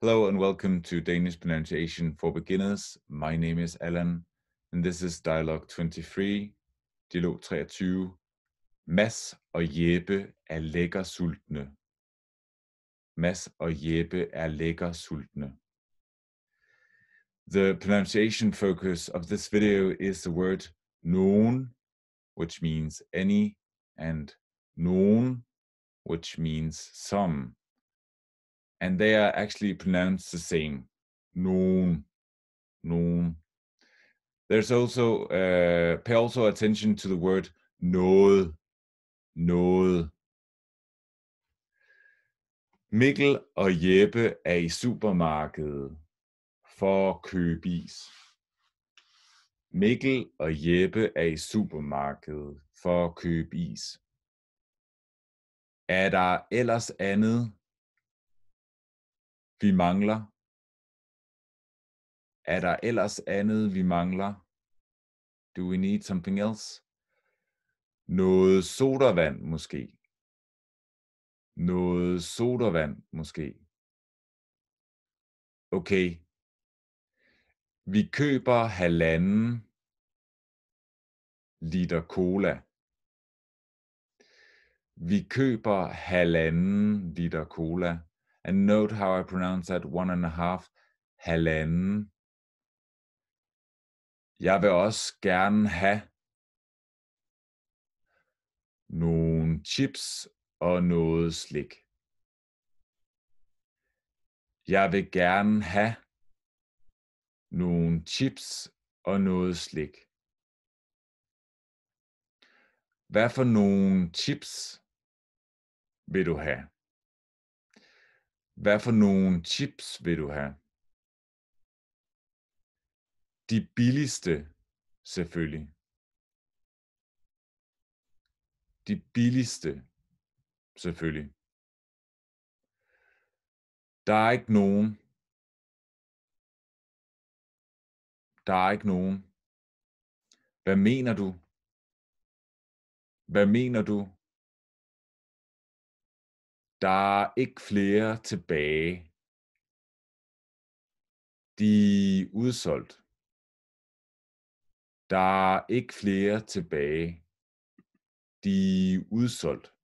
Hello and welcome to Danish Pronunciation for Beginners. My name is Ellen and this is Dialogue 23, Dialog 23. Mass og Jeppe er lækker sultne. Mass og Jeppe er lækker sultne. The pronunciation focus of this video is the word "nun", which means any, and "nun", which means some and they are actually pronounced the same. Noon, noon. There's also uh, pay also attention to the word noel, noel. Mikkel og Jeppe er i supermarkedet for at købe is. Mikkel og Jeppe er i supermarkedet for at købe is. Er der ellers andet, vi mangler? Er der ellers andet, vi mangler? Do we need something else? Noget sodavand måske. Noget sodavand måske. Okay. Vi køber halvanden liter cola. Vi køber halvanden liter cola. And note how I pronounce that one and a half, halvanden. Jeg vil også gerne have nogle chips og noget slik. Jeg vil gerne have nogle chips og noget slik. Hvad for nogle chips vil du have? Hvad for nogle chips vil du have? De billigste, selvfølgelig. De billigste, selvfølgelig. Der er ikke nogen. Der er ikke nogen. Hvad mener du? Hvad mener du? Der er ikke flere tilbage. De er udsolgt. Der er ikke flere tilbage. De er udsolgt.